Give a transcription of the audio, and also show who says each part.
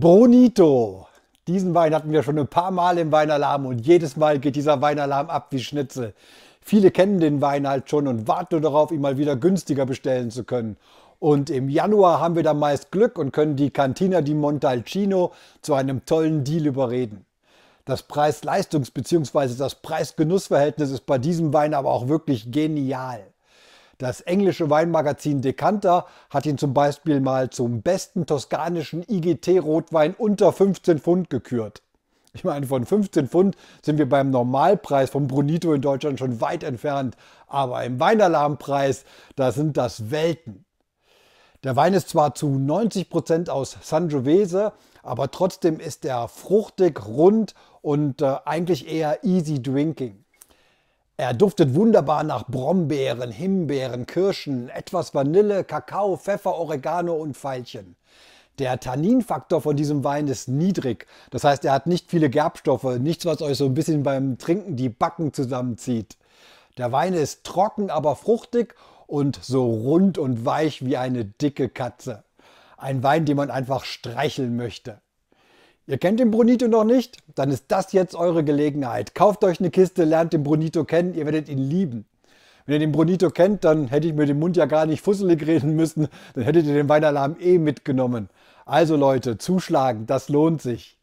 Speaker 1: Bonito. Diesen Wein hatten wir schon ein paar Mal im Weinalarm und jedes Mal geht dieser Weinalarm ab wie Schnitzel. Viele kennen den Wein halt schon und warten nur darauf, ihn mal wieder günstiger bestellen zu können. Und im Januar haben wir da meist Glück und können die Cantina di Montalcino zu einem tollen Deal überreden. Das Preis-Leistungs- bzw. das Preis-Genuss-Verhältnis ist bei diesem Wein aber auch wirklich genial. Das englische Weinmagazin Decanter hat ihn zum Beispiel mal zum besten toskanischen IGT-Rotwein unter 15 Pfund gekürt. Ich meine, von 15 Pfund sind wir beim Normalpreis von Brunito in Deutschland schon weit entfernt, aber im Weinalarmpreis, da sind das Welten. Der Wein ist zwar zu 90% aus Sangiovese, aber trotzdem ist er fruchtig, rund und äh, eigentlich eher easy drinking. Er duftet wunderbar nach Brombeeren, Himbeeren, Kirschen, etwas Vanille, Kakao, Pfeffer, Oregano und Veilchen. Der Tanninfaktor von diesem Wein ist niedrig. Das heißt, er hat nicht viele Gerbstoffe, nichts, was euch so ein bisschen beim Trinken die Backen zusammenzieht. Der Wein ist trocken, aber fruchtig und so rund und weich wie eine dicke Katze. Ein Wein, den man einfach streicheln möchte. Ihr kennt den Brunito noch nicht? Dann ist das jetzt eure Gelegenheit. Kauft euch eine Kiste, lernt den Brunito kennen, ihr werdet ihn lieben. Wenn ihr den Brunito kennt, dann hätte ich mir den Mund ja gar nicht fusselig reden müssen, dann hättet ihr den Weinalarm eh mitgenommen. Also Leute, zuschlagen, das lohnt sich.